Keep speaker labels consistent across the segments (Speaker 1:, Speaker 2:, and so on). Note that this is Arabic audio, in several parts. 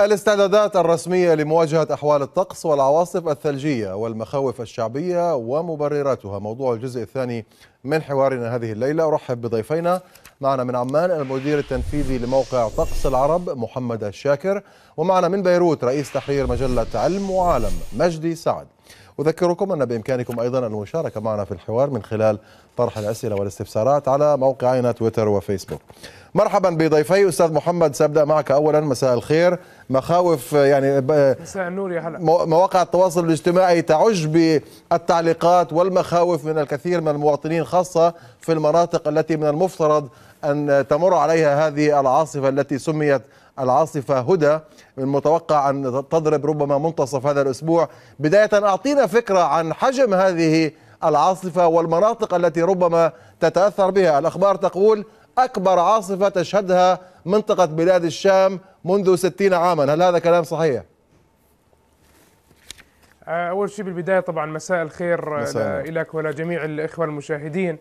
Speaker 1: الاستعدادات الرسمية لمواجهة أحوال الطقس والعواصف الثلجية والمخاوف الشعبية ومبرراتها موضوع الجزء الثاني من حوارنا هذه الليلة أرحب بضيفينا معنا من عمان المدير التنفيذي لموقع طقس العرب محمد الشاكر ومعنا من بيروت رئيس تحرير مجلة علم وعالم مجدي سعد أذكركم أن بإمكانكم أيضا المشاركة معنا في الحوار من خلال طرح الأسئلة والاستفسارات على موقعنا تويتر وفيسبوك مرحبا بضيفي أستاذ محمد سأبدأ معك أولا مساء الخير مخاوف يعني مساء النور يا هلا مواقع التواصل الاجتماعي تعج بالتعليقات والمخاوف من الكثير من المواطنين خاصة في المناطق التي من المفترض أن تمر عليها هذه العاصفة التي سميت العاصفة هدى من المتوقع أن تضرب ربما منتصف هذا الأسبوع بداية أعطينا فكرة عن حجم هذه العاصفة والمناطق التي ربما تتأثر بها الأخبار تقول أكبر عاصفة تشهدها منطقة بلاد الشام منذ ستين عاما هل هذا كلام صحيح؟
Speaker 2: أول شيء بالبداية طبعا مساء الخير مساء. لك ولجميع الإخوة المشاهدين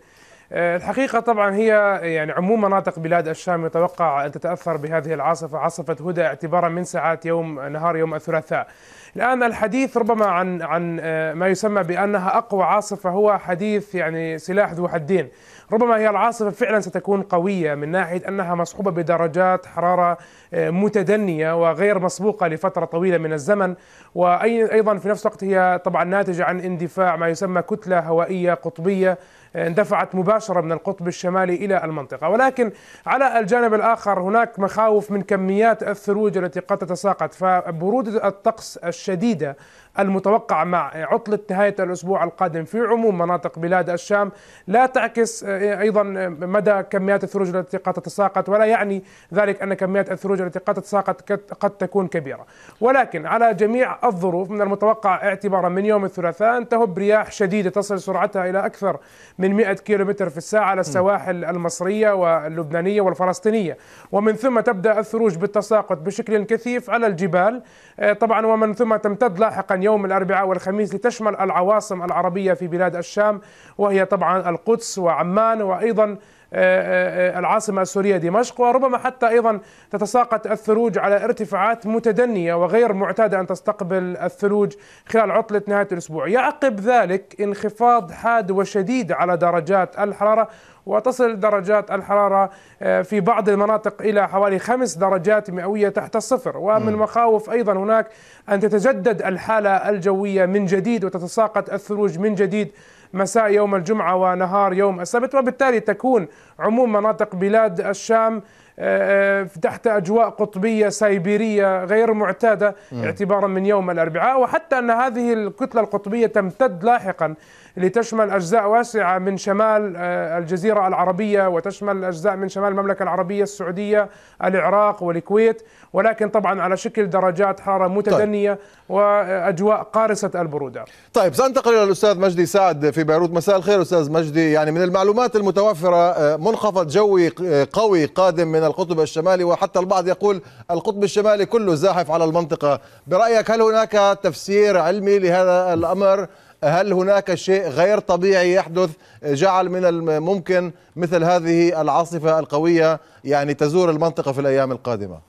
Speaker 2: آه، الحقيقة طبعا هي يعني عموم مناطق بلاد الشام يتوقع أن تتأثر بهذه العاصفة عاصفة هدى اعتبارا من ساعات يوم نهار يوم الثلاثاء الآن الحديث ربما عن عن آه، ما يسمى بأنها أقوى عاصفة هو حديث يعني سلاح ذو حدين ربما هي العاصفة فعلا ستكون قوية من ناحية أنها مصحوبة بدرجات حرارة آه، متدنية وغير مسبوقة لفترة طويلة من الزمن وأيضا في نفس الوقت هي طبعا ناتجة عن اندفاع ما يسمى كتلة هوائية قطبية اندفعت مباشرة من القطب الشمالي إلى المنطقة ولكن على الجانب الآخر هناك مخاوف من كميات الثلوج التي قد تتساقط فبرودة الطقس الشديدة المتوقع مع عطلة نهاية الأسبوع القادم في عموم مناطق بلاد الشام لا تعكس آه، أيضا آه، مدى كميات الثلوج التي قد تتساقط ولا يعني ذلك أن كميات الثلوج التي قد تتساقط قد تكون كبيرة ولكن على جميع الظروف من المتوقع اعتبارا من يوم الثلاثاء أن تهب رياح شديدة تصل سرعتها إلى أكثر من 100 كيلومتر في الساعة على السواحل المصرية واللبنانية والفلسطينية ومن ثم تبدأ الثلوج بالتساقط بشكل كثيف على الجبال آه، طبعا ومن ثم تمتد لاحقا يوم الأربعاء والخميس لتشمل العواصم العربية في بلاد الشام وهي طبعا القدس وعمان وأيضا آه، آه، آه، العاصمة السورية دمشق وربما حتى أيضا تتساقط الثلوج على ارتفاعات متدنية وغير معتادة أن تستقبل الثلوج خلال عطلة نهاية الأسبوع يعقب ذلك انخفاض حاد وشديد على درجات الحرارة وتصل درجات الحرارة آه، في بعض المناطق إلى حوالي خمس درجات مئوية تحت الصفر ومن مخاوف أيضا هناك أن تتجدد الحالة الجوية من جديد وتتساقط الثلوج من جديد مساء يوم الجمعة ونهار يوم السبت وبالتالي تكون عموم مناطق بلاد الشام آه، آه، تحت أجواء قطبية سيبيرية غير معتادة اعتبارا من يوم الأربعاء وحتى أن هذه الكتلة القطبية تمتد لاحقا لتشمل أجزاء واسعة من شمال آه، الجزيرة العربية وتشمل أجزاء من شمال المملكة العربية السعودية العراق والكويت ولكن طبعا على شكل درجات حارة طيب. متدنية طيب. وأجواء قارصة البرودة طيب سأنتقل إلى
Speaker 1: الأستاذ مجدي سعد في بيروت مساء الخير أستاذ مجدي يعني من المعلومات المتوفرة آه، منخفض جوي آه، قوي قادم من القطب الشمالي وحتى البعض يقول القطب الشمالي كله زاحف على المنطقة برأيك هل هناك تفسير علمي لهذا الأمر؟ هل هناك شيء غير طبيعي يحدث جعل من الممكن مثل هذه العاصفة القوية يعني تزور المنطقة في الأيام القادمة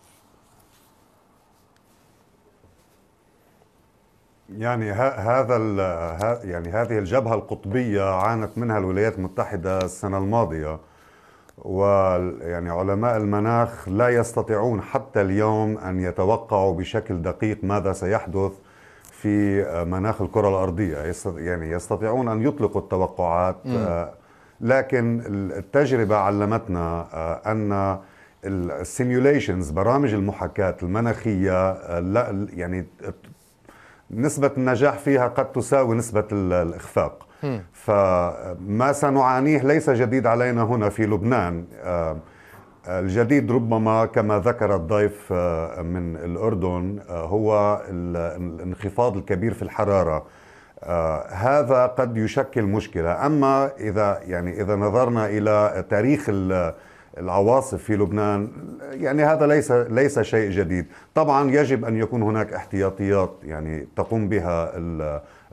Speaker 3: يعني هذا يعني هذه الجبهة القطبية عانت منها الولايات المتحدة السنة الماضية ويعني علماء المناخ لا يستطيعون حتى اليوم أن يتوقعوا بشكل دقيق ماذا سيحدث في آه، مناخ الكرة الأرضية يعني يستطيعون أن يطلقوا التوقعات آه، لكن التجربة علمتنا آه، أن السيميوليشنز برامج المحاكاة المناخية لا يعني نسبة النجاح فيها قد تساوي نسبة الإخفاق فما سنعانيه ليس جديد علينا هنا في لبنان الجديد ربما كما ذكر الضيف آه، من الأردن آه، هو الانخفاض الكبير في الحرارة آه، هذا قد يشكل مشكلة أما إذا يعني إذا نظرنا إلى تاريخ العواصف في لبنان يعني هذا ليس ليس شيء جديد طبعا يجب أن يكون هناك احتياطيات يعني تقوم بها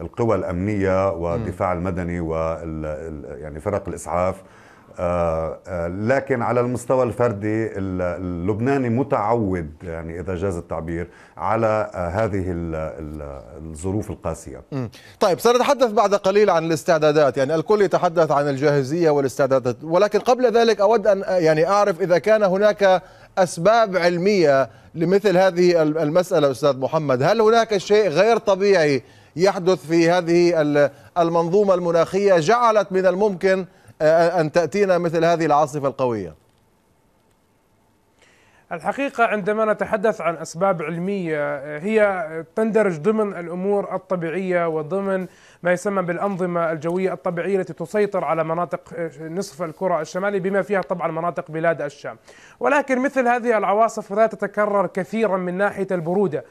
Speaker 3: القوى الأمنية والدفاع المدني وال يعني فرق الإسعاف آه، آه، لكن على المستوى الفردي اللبناني متعود يعني اذا جاز التعبير على آه، هذه الظروف القاسيه.
Speaker 1: طيب سنتحدث بعد قليل عن الاستعدادات، يعني الكل يتحدث عن الجاهزيه والاستعدادات، ولكن قبل ذلك اود ان يعني اعرف اذا كان هناك اسباب علميه لمثل هذه المساله استاذ محمد، هل هناك شيء غير طبيعي يحدث في هذه المنظومه المناخيه جعلت من الممكن أن تأتينا مثل هذه العاصفة القوية
Speaker 2: الحقيقة عندما نتحدث عن أسباب علمية هي تندرج ضمن الأمور الطبيعية وضمن ما يسمى بالأنظمة الجوية الطبيعية التي تسيطر على مناطق نصف الكرة الشمالي بما فيها طبعا مناطق بلاد الشام ولكن مثل هذه العواصف لا تتكرر كثيرا من ناحية البرودة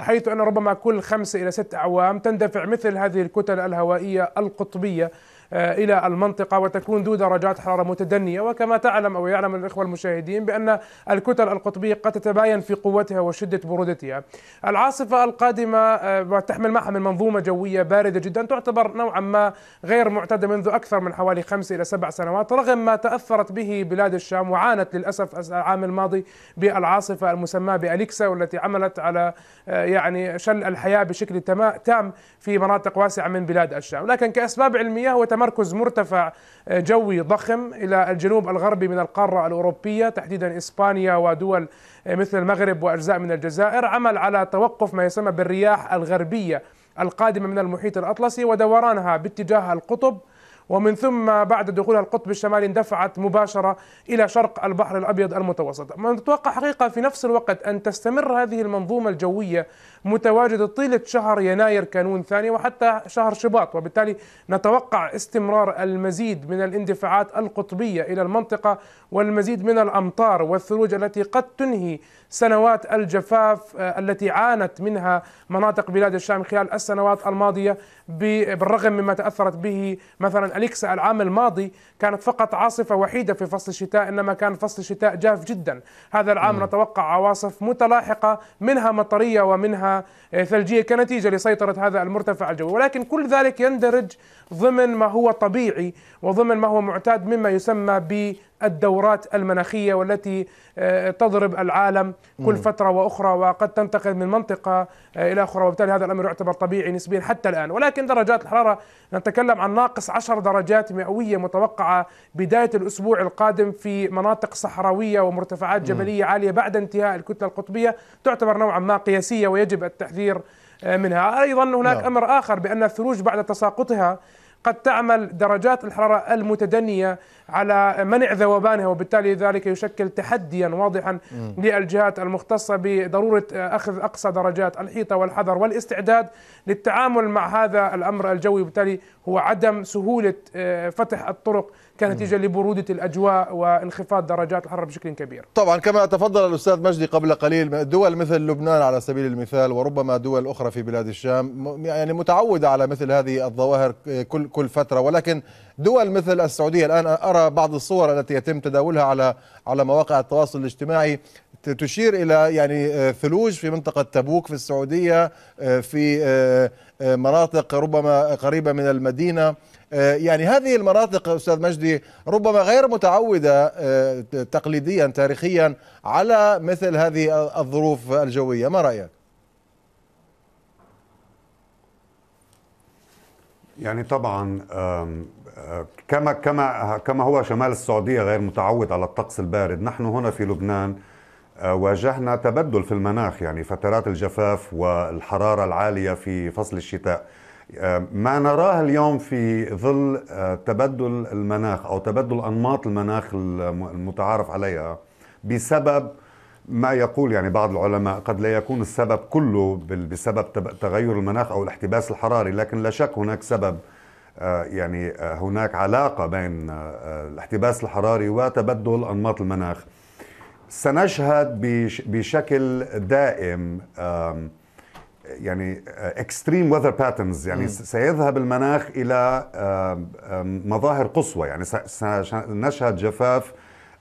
Speaker 2: حيث أن ربما كل خمسة إلى ست أعوام تندفع مثل هذه الكتل الهوائية القطبية آه، إلى المنطقة وتكون ذو درجات حرارة متدنية وكما تعلم أو يعلم الإخوة المشاهدين بأن الكتل القطبية قد تتباين في قوتها وشدة برودتها العاصفة القادمة آه، وتحمل معها من منظومة جوية باردة جدا تعتبر نوعا ما غير معتادة منذ أكثر من حوالي خمس إلى سبع سنوات رغم ما تأثرت به بلاد الشام وعانت للأسف العام الماضي بالعاصفة المسماة بأليكسا والتي عملت على آه، يعني شل الحياة بشكل تام في مناطق واسعة من بلاد الشام لكن كأسباب علمية هو تمركز مرتفع آه، جوي ضخم الى الجنوب الغربي من القاره الاوروبيه تحديدا اسبانيا ودول آه، مثل المغرب واجزاء من الجزائر عمل على توقف ما يسمى بالرياح الغربيه القادمه من المحيط الاطلسي ودورانها باتجاه القطب ومن ثم بعد دخولها القطب الشمالي اندفعت مباشرة إلى شرق البحر الأبيض المتوسط ما نتوقع حقيقة في نفس الوقت أن تستمر هذه المنظومة الجوية متواجدة طيلة شهر يناير كانون ثاني وحتى شهر شباط وبالتالي نتوقع استمرار المزيد من الاندفاعات القطبية إلى المنطقة والمزيد من الأمطار والثلوج التي قد تنهي سنوات الجفاف آه، التي عانت منها مناطق بلاد الشام خلال السنوات الماضية بالرغم مما تأثرت به مثلا أليكسا العام الماضي كانت فقط عاصفة وحيدة في فصل الشتاء إنما كان فصل الشتاء جاف جدا هذا العام م. نتوقع عواصف متلاحقة منها مطرية ومنها آه، ثلجية كنتيجة لسيطرة هذا المرتفع الجوي ولكن كل ذلك يندرج ضمن ما هو طبيعي وضمن ما هو معتاد مما يسمى ب الدورات المناخية والتي آه، تضرب العالم كل فترة وأخرى وقد تنتقل من منطقة آه، إلى أخرى وبالتالي هذا الأمر يعتبر طبيعي نسبيا حتى الآن ولكن درجات الحرارة نتكلم عن ناقص 10 درجات مئوية متوقعة بداية الأسبوع القادم في مناطق صحراوية ومرتفعات جبلية عالية بعد انتهاء الكتلة القطبية تعتبر نوعا ما قياسية ويجب التحذير آه، منها أيضا هناك نعم. أمر آخر بأن الثلوج بعد تساقطها قد تعمل درجات الحرارة المتدنية على منع ذوبانها وبالتالي ذلك يشكل تحديا واضحا م. للجهات المختصه بضروره اخذ اقصى درجات الحيطه والحذر والاستعداد للتعامل مع هذا الامر الجوي وبالتالي هو عدم سهوله آه، فتح الطرق كنتيجه لبروده الاجواء وانخفاض درجات الحراره بشكل كبير.
Speaker 1: طبعا كما تفضل الاستاذ مجدي قبل قليل دول مثل لبنان على سبيل المثال وربما دول اخرى في بلاد الشام يعني متعوده على مثل هذه الظواهر آه، كل كل فتره ولكن دول مثل السعوديه الان ارى بعض الصور التي يتم تداولها على على مواقع التواصل الاجتماعي تشير الى يعني آه، ثلوج في منطقه تبوك في السعوديه آه، في آه، مناطق ربما قريبه من المدينه يعني هذه المناطق استاذ مجدي ربما غير متعوده تقليديا تاريخيا على مثل هذه الظروف الجويه ما رايك
Speaker 3: يعني طبعا كما كما كما هو شمال السعوديه غير متعود على الطقس البارد، نحن هنا في لبنان آه، واجهنا تبدل في المناخ يعني فترات الجفاف والحراره العاليه في فصل الشتاء. آه، ما نراه اليوم في ظل آه، تبدل المناخ او تبدل انماط المناخ المتعارف عليها بسبب ما يقول يعني بعض العلماء قد لا يكون السبب كله بسبب تغير المناخ او الاحتباس الحراري لكن لا شك هناك سبب آه، يعني آه، هناك علاقة بين آه، الاحتباس الحراري وتبدل أنماط المناخ سنشهد بشكل دائم يعني اكستريم وذر باترنز يعني م. سيذهب المناخ الى مظاهر قصوى يعني سنشهد جفاف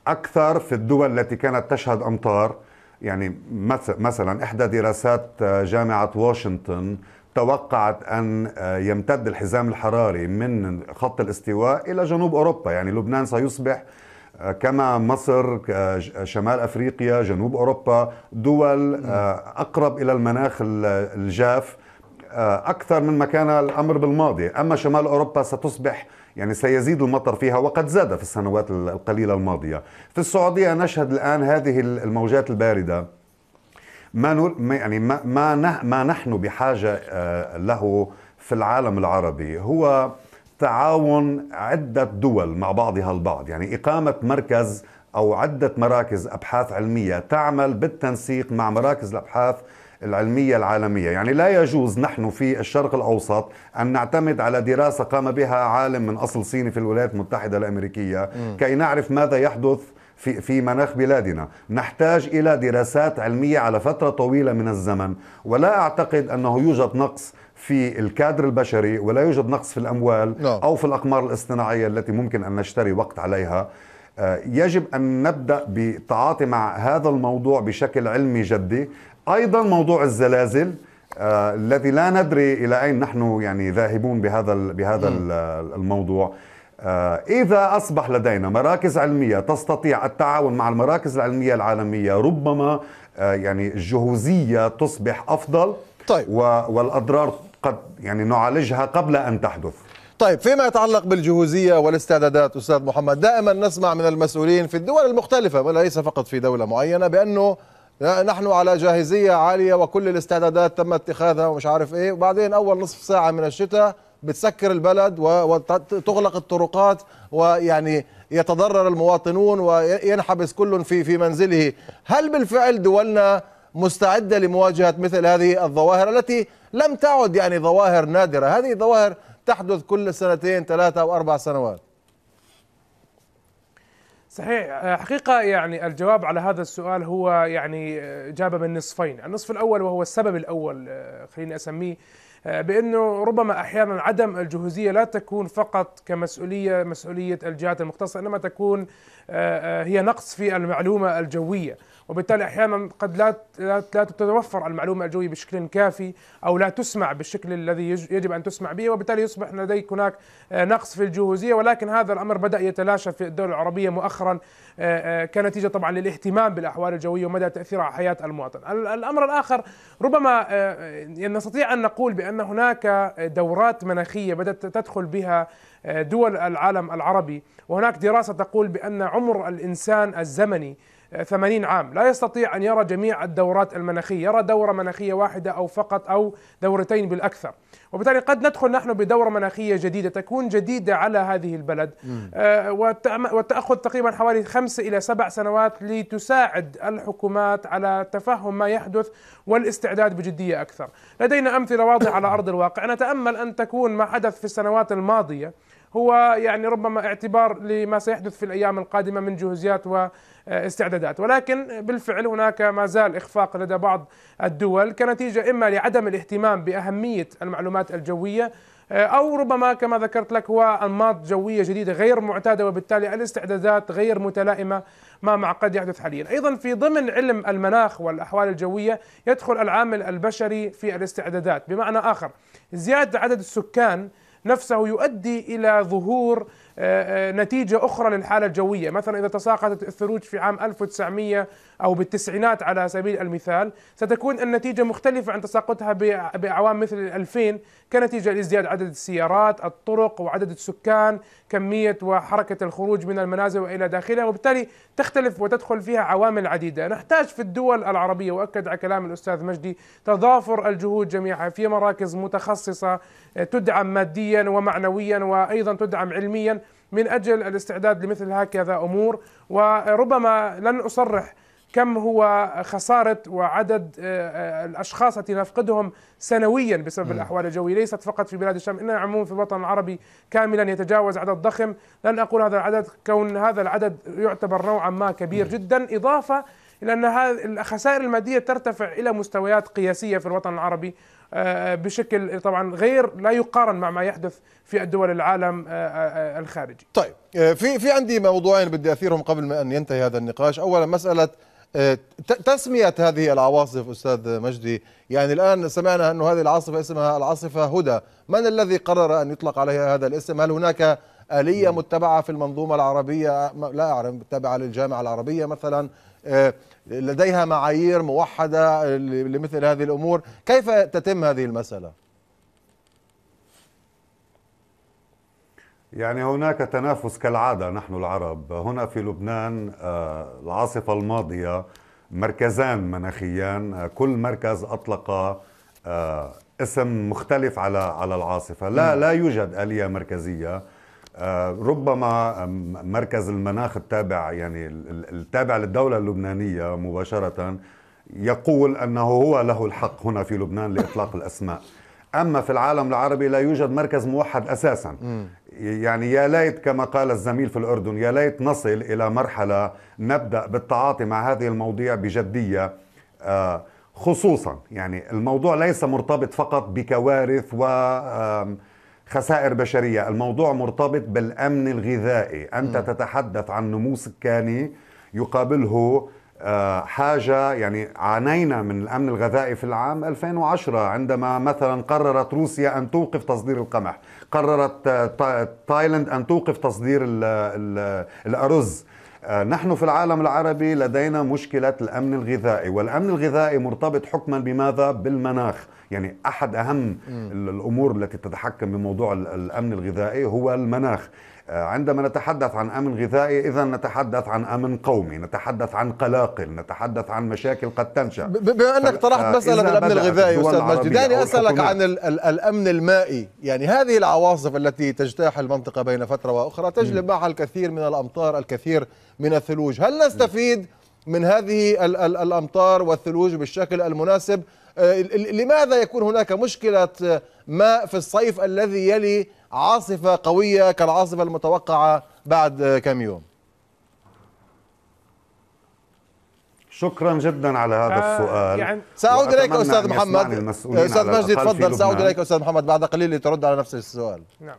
Speaker 3: اكثر في الدول التي كانت تشهد امطار يعني مثلا احدى دراسات جامعه واشنطن توقعت أن آه، يمتد الحزام الحراري من خط الاستواء إلى جنوب أوروبا يعني لبنان سيصبح آه، كما مصر آه، شمال أفريقيا جنوب أوروبا دول أقرب إلى المناخ الجاف أكثر من ما كان الأمر بالماضي أما شمال أوروبا ستصبح يعني سيزيد المطر فيها وقد زاد في السنوات القليلة الماضية في السعودية نشهد الآن هذه الموجات الباردة ما نور يعني ما ما, ما نحن بحاجه آه، له في العالم العربي هو تعاون عده دول مع بعضها البعض يعني اقامه مركز او عده مراكز ابحاث علميه تعمل بالتنسيق مع مراكز الابحاث العلميه العالميه، يعني لا يجوز نحن في الشرق الاوسط ان نعتمد على دراسه قام بها عالم من اصل صيني في الولايات المتحده الامريكيه م. كي نعرف ماذا يحدث في في مناخ بلادنا نحتاج الى دراسات علميه على فتره طويله من الزمن ولا اعتقد انه يوجد نقص في الكادر البشري ولا يوجد نقص في الاموال نعم. او في الاقمار الاصطناعيه التي ممكن ان نشتري وقت عليها آه، يجب ان نبدا بالتعاطي مع هذا الموضوع بشكل علمي جدي ايضا موضوع الزلازل آه، الذي لا ندري الى اين نحن يعني ذاهبون بهذا بهذا الموضوع آه، إذا أصبح لدينا مراكز علمية تستطيع التعاون مع المراكز العلمية العالمية ربما آه، يعني الجهوزية
Speaker 1: تصبح أفضل طيب. والأضرار قد يعني نعالجها قبل أن تحدث طيب فيما يتعلق بالجهوزية والاستعدادات أستاذ محمد دائما نسمع من المسؤولين في الدول المختلفة وليس فقط في دولة معينة بأنه نحن على جاهزية عالية وكل الاستعدادات تم اتخاذها ومش عارف ايه وبعدين أول نصف ساعة من الشتاء بتسكر البلد وتغلق الطرقات ويعني يتضرر المواطنون وينحبس كل في في منزله هل بالفعل دولنا مستعده لمواجهه مثل هذه الظواهر التي لم تعد يعني ظواهر نادره هذه ظواهر تحدث كل سنتين ثلاثه او اربع سنوات
Speaker 2: صحيح حقيقة يعني الجواب على هذا السؤال هو يعني إجابة من نصفين النصف الأول وهو السبب الأول خليني أسميه آه، بانه ربما احيانا عدم الجهوزيه لا تكون فقط كمسؤوليه مسؤوليه الجهات المختصه انما تكون آه، آه، هي نقص في المعلومه الجويه وبالتالي احيانا قد لا لا تتوفر المعلومه الجويه بشكل كافي او لا تسمع بالشكل الذي يجب ان تسمع به وبالتالي يصبح لديك هناك آه، نقص في الجهوزيه ولكن هذا الامر بدا يتلاشى في الدول العربيه مؤخرا آه، آه، كنتيجه طبعا للاهتمام بالاحوال الجويه ومدى تاثيرها على حياه المواطن. الامر الاخر ربما نستطيع ان نقول بان هناك دورات مناخيه بدات تدخل بها دول العالم العربي وهناك دراسه تقول بان عمر الانسان الزمني 80 عام لا يستطيع أن يرى جميع الدورات المناخية يرى دورة مناخية واحدة أو فقط أو دورتين بالأكثر وبالتالي قد ندخل نحن بدورة مناخية جديدة تكون جديدة على هذه البلد آه، وتأخذ تقريبا حوالي خمس إلى سبع سنوات لتساعد الحكومات على تفهم ما يحدث والاستعداد بجدية أكثر لدينا أمثلة واضحة على أرض الواقع نتأمل أن تكون ما حدث في السنوات الماضية هو يعني ربما اعتبار لما سيحدث في الايام القادمه من جهوزيات واستعدادات ولكن بالفعل هناك ما زال اخفاق لدى بعض الدول كنتيجه اما لعدم الاهتمام باهميه المعلومات الجويه آه، او ربما كما ذكرت لك هو انماط جويه جديده غير معتاده وبالتالي الاستعدادات غير متلائمه ما مع قد يحدث حاليا ايضا في ضمن علم المناخ والاحوال الجويه يدخل العامل البشري في الاستعدادات بمعنى اخر زياده عدد السكان نفسه يؤدي الى ظهور آه، آه، نتيجه اخرى للحاله الجويه، مثلا اذا تساقطت الثلوج في عام 1900 أو بالتسعينات على سبيل المثال ستكون النتيجة مختلفة عن تساقطها بأعوام مثل 2000 كنتيجة لازدياد عدد السيارات الطرق وعدد السكان كمية وحركة الخروج من المنازل وإلى داخلها وبالتالي تختلف وتدخل فيها عوامل عديدة نحتاج في الدول العربية وأكد على كلام الأستاذ مجدي تضافر الجهود جميعها في مراكز متخصصة آه، تدعم ماديا ومعنويا وأيضا تدعم علميا من أجل الاستعداد لمثل هكذا أمور وربما لن أصرح كم هو خسارة وعدد آه، آه، الأشخاص التي نفقدهم سنويا بسبب م. الأحوال الجوية ليست فقط في بلاد الشام إنها عموما في الوطن العربي كاملا يتجاوز عدد ضخم لن أقول هذا العدد كون هذا العدد يعتبر نوعا ما كبير م. جدا إضافة إلى أن الخسائر المادية ترتفع إلى مستويات قياسية في الوطن العربي آه، بشكل طبعا غير لا يقارن مع ما يحدث في الدول العالم الخارجي. طيب
Speaker 1: في في عندي موضوعين بدي اثيرهم قبل ما ان ينتهي هذا النقاش، اولا مساله آه، تسمية هذه العواصف أستاذ مجدي يعني الآن سمعنا أن هذه العاصفة اسمها العاصفة هدى من الذي قرر أن يطلق عليها هذا الاسم هل هناك آلية نعم. متبعة في المنظومة العربية لا أعلم متبعة للجامعة العربية مثلا آه، لديها معايير موحدة لمثل هذه الأمور كيف تتم هذه المسألة؟
Speaker 3: يعني هناك تنافس كالعادة نحن العرب هنا في لبنان آه، العاصفة الماضية مركزان مناخيان آه، كل مركز أطلق آه، اسم مختلف على على العاصفة لا لا يوجد آلية مركزية ربما مركز المناخ التابع يعني التابع للدولة اللبنانية مباشرة يقول أنه هو له الحق هنا في لبنان لإطلاق الأسماء أما في العالم العربي لا يوجد مركز موحد أساسا م. يعني يا ليت كما قال الزميل في الأردن يا ليت نصل إلى مرحلة نبدأ بالتعاطي مع هذه المواضيع بجدية آه، خصوصا يعني الموضوع ليس مرتبط فقط بكوارث و خسائر بشرية الموضوع مرتبط بالأمن الغذائي أنت م. تتحدث عن نمو سكاني يقابله آه، حاجة يعني عانينا من الأمن الغذائي في العام 2010 عندما مثلا قررت روسيا أن توقف تصدير القمح قررت تايلاند أن توقف تصدير الأرز آه، نحن في العالم العربي لدينا مشكلة الأمن الغذائي والأمن الغذائي مرتبط حكما بماذا؟ بالمناخ يعني أحد أهم الأمور التي تتحكم بموضوع الأمن الغذائي هو المناخ آه، عندما نتحدث عن امن غذائي اذا نتحدث عن امن قومي، نتحدث عن قلاقل، نتحدث عن مشاكل قد تنشا
Speaker 1: بما انك طرحت آه، مساله الامن الغذائي استاذ مجدي دعني اسالك عن الامن المائي، يعني هذه العواصف التي تجتاح المنطقه بين فتره واخرى تجلب معها الكثير من الامطار، الكثير من الثلوج، هل نستفيد م. من هذه الامطار والثلوج بالشكل المناسب آه، لماذا يكون هناك مشكله ماء في الصيف الذي يلي عاصفه قويه كالعاصفه المتوقعه بعد كم يوم شكرا جدا على هذا آه السؤال يعني ساعود اليك استاذ محمد استاذ مجدي تفضل ساعود اليك استاذ محمد بعد قليل لترد على نفس السؤال نعم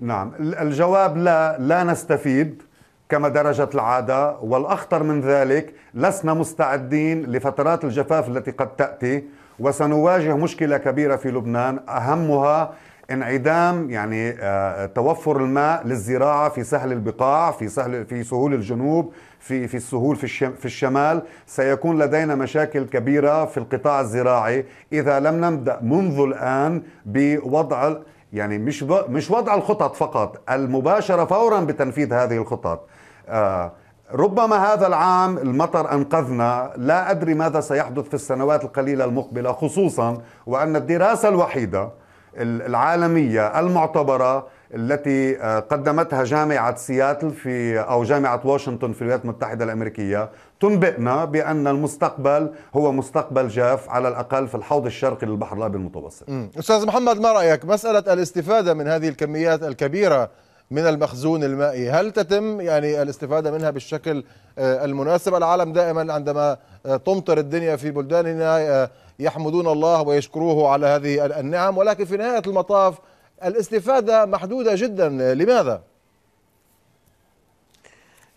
Speaker 3: نعم الجواب لا لا نستفيد كما درجت العادة والأخطر من ذلك لسنا مستعدين لفترات الجفاف التي قد تأتي وسنواجه مشكلة كبيرة في لبنان أهمها انعدام يعني آه، توفر الماء للزراعه في سهل البقاع في سهل في سهول الجنوب في في السهول في في الشمال سيكون لدينا مشاكل كبيره في القطاع الزراعي اذا لم نبدا منذ الان بوضع يعني مش مش وضع الخطط فقط المباشره فورا بتنفيذ هذه الخطط آه، ربما هذا العام المطر انقذنا لا ادري ماذا سيحدث في السنوات القليله المقبله خصوصا وان الدراسه الوحيده العالميه المعتبره التي آه، قدمتها جامعه سياتل في او جامعه واشنطن في الولايات المتحده الامريكيه تنبئنا بان المستقبل هو مستقبل جاف على الاقل في الحوض الشرقي للبحر الابيض المتوسط.
Speaker 1: استاذ محمد ما رايك مساله الاستفاده من هذه الكميات الكبيره من المخزون المائي هل تتم يعني الاستفادة منها بالشكل آه، المناسب العالم دائما عندما آه، تمطر الدنيا في بلداننا آه، يحمدون الله ويشكروه على هذه النعم ولكن في نهاية المطاف الاستفادة محدودة جدا لماذا؟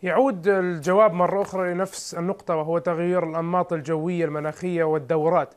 Speaker 2: يعود الجواب مرة أخرى لنفس النقطة وهو تغيير الأنماط الجوية المناخية والدورات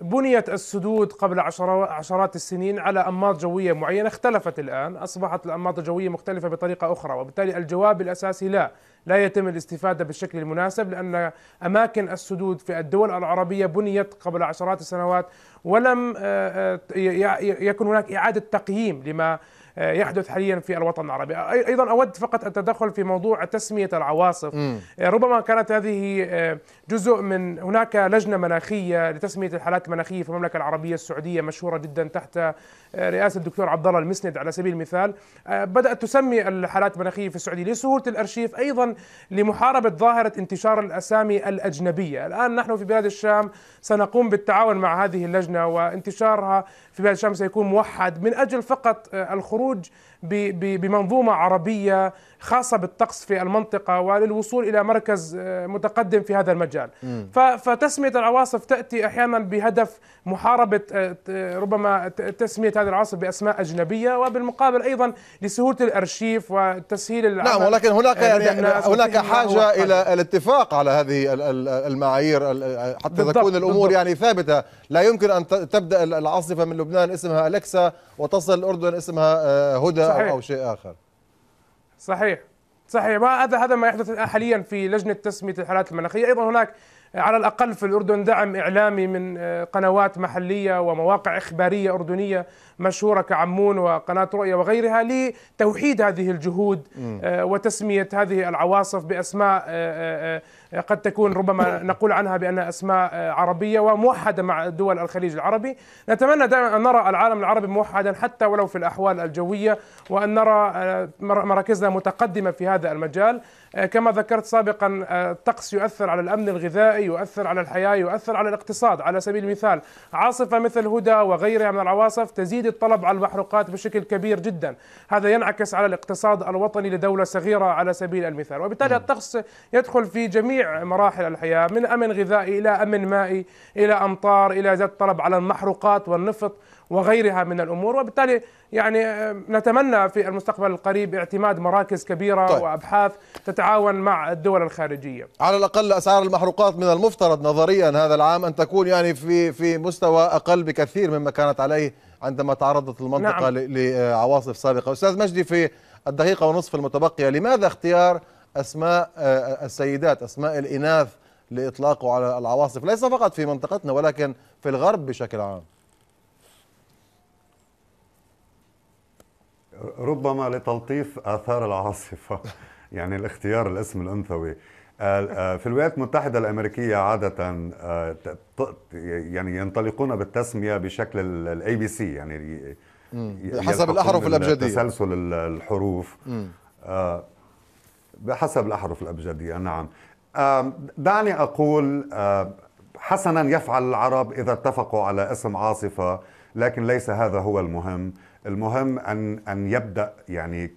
Speaker 2: بنيت السدود قبل عشرات السنين على أنماط جوية معينة اختلفت الآن أصبحت الأنماط الجوية مختلفة بطريقة أخرى وبالتالي الجواب الأساسي لا لا يتم الاستفادة بالشكل المناسب لأن أماكن السدود في الدول العربية بنيت قبل عشرات السنوات ولم آه، آه، يكن هناك إعادة تقييم لما يحدث حاليا في الوطن العربي أيضا أود فقط التدخل في موضوع تسمية العواصف م. آه، ربما كانت هذه آه، جزء من هناك لجنة مناخية لتسمية الحالات المناخية في المملكة العربية السعودية مشهورة جدا تحت آه، رئاسة الدكتور عبد الله المسند على سبيل المثال بدأت تسمي الحالات المناخية في السعودية لسهولة الأرشيف أيضا لمحاربة ظاهرة انتشار الأسامي الأجنبية الآن نحن في بلاد الشام سنقوم بالتعاون مع هذه اللجنة وانتشارها في بلاد الشام سيكون موحد من أجل فقط الخروج huge بمنظومه عربيه خاصه بالطقس في المنطقه وللوصول الى مركز آه، متقدم في هذا المجال فتسميه العواصف تاتي احيانا بهدف محاربه آه، ربما تسميه هذه العواصف باسماء اجنبيه وبالمقابل ايضا لسهوله الارشيف وتسهيل العمل نعم ولكن هناك آه، يعني هناك حاجه الى
Speaker 1: الاتفاق على هذه المعايير حتى تكون الامور بالضبط يعني ثابته لا يمكن ان تبدا العاصفه من لبنان اسمها أليكسا وتصل الاردن اسمها هدى صحيح. او شيء
Speaker 2: اخر صحيح صحيح ما هذا هذا ما يحدث حاليا في لجنه تسميه الحالات المناخيه ايضا هناك على الاقل في الاردن دعم اعلامي من آه، قنوات محليه ومواقع اخباريه اردنيه مشهورة كعمون وقناة رؤية وغيرها لتوحيد هذه الجهود آه، وتسمية هذه العواصف بأسماء آه، آه، قد تكون ربما نقول عنها بأنها أسماء عربية وموحدة مع دول الخليج العربي نتمنى دائما أن نرى العالم العربي موحدا حتى ولو في الأحوال الجوية وأن نرى مراكزنا متقدمة في هذا المجال كما ذكرت سابقا الطقس يؤثر على الامن الغذائي يؤثر على الحياه يؤثر على الاقتصاد على سبيل المثال عاصفه مثل هدى وغيرها من العواصف تزيد الطلب على المحروقات بشكل كبير جدا هذا ينعكس على الاقتصاد الوطني لدولة صغيرة على سبيل المثال وبالتالي نعم. الطقس يدخل في جميع مراحل الحياة من أمن غذائي إلى أمن مائي إلى أمطار إلى زاد الطلب على المحروقات والنفط وغيرها من الامور وبالتالي يعني آه، نتمنى في المستقبل القريب اعتماد مراكز كبيره طيب. وابحاث تتعاون مع الدول الخارجيه على الاقل اسعار المحروقات من المفترض
Speaker 1: نظريا هذا العام ان تكون يعني في في مستوى اقل بكثير مما كانت عليه عندما تعرضت المنطقة نعم. لعواصف سابقة أستاذ مجدي في الدقيقة ونصف المتبقية لماذا اختيار أسماء آه، السيدات أسماء الإناث لإطلاقه على العواصف ليس فقط في منطقتنا ولكن في الغرب بشكل عام ربما لتلطيف آثار العاصفة
Speaker 3: يعني الاختيار الاسم الأنثوي في الولايات المتحدة الأمريكية عادة آه، يعني ينطلقون بالتسمية بشكل الاي بي سي يعني حسب الأحرف الأبجدية تسلسل الحروف آه، بحسب الأحرف الأبجدية نعم دعني أقول آه، حسنا يفعل العرب إذا اتفقوا على اسم عاصفة لكن ليس هذا هو المهم المهم أن أن يبدأ يعني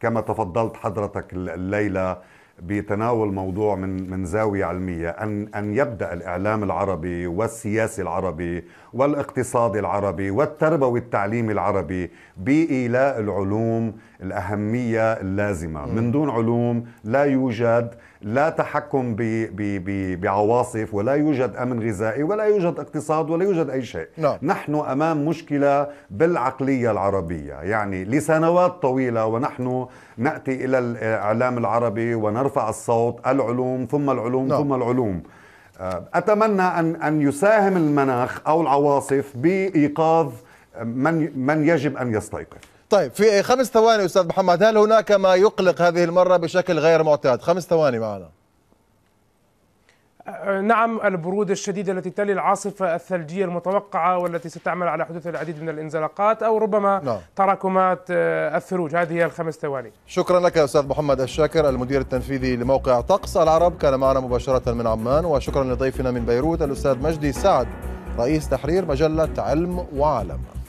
Speaker 3: كما تفضلت حضرتك الليلة بتناول موضوع من من زاويه علميه ان ان يبدا الاعلام العربي والسياسي العربي والاقتصاد العربي والتربوي التعليمي العربي بإيلاء العلوم الأهمية اللازمة م. من دون علوم لا يوجد لا تحكم بـ بـ بـ بعواصف ولا يوجد أمن غذائي ولا يوجد اقتصاد ولا يوجد أي شيء لا. نعم. نحن أمام مشكلة بالعقلية العربية يعني لسنوات طويلة ونحن نأتي إلى الإعلام العربي ونرفع الصوت العلوم ثم العلوم لا. نعم. ثم العلوم آه، اتمنى ان ان يساهم المناخ او العواصف بايقاظ من
Speaker 1: من يجب ان يستيقظ. طيب في خمس ثواني استاذ محمد هل هناك ما يقلق هذه المره بشكل غير معتاد؟ خمس ثواني معنا.
Speaker 2: آه، نعم البرودة الشديدة التي تلي العاصفة الثلجية المتوقعة والتي ستعمل على حدوث العديد من الانزلاقات أو ربما نعم. تراكمات آه، الثلوج هذه هي الخمس ثواني
Speaker 1: شكرا لك أستاذ محمد الشاكر المدير التنفيذي لموقع طقس العرب كان معنا مباشرة من عمان وشكرا لضيفنا من بيروت الأستاذ مجدي سعد رئيس تحرير مجلة علم وعالم